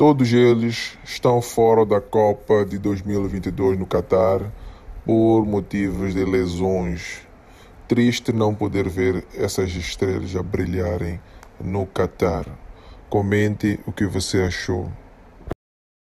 Todos eles estão fora da Copa de 2022 no Catar por motivos de lesões. Triste não poder ver essas estrelas a brilharem no Catar. Comente o que você achou.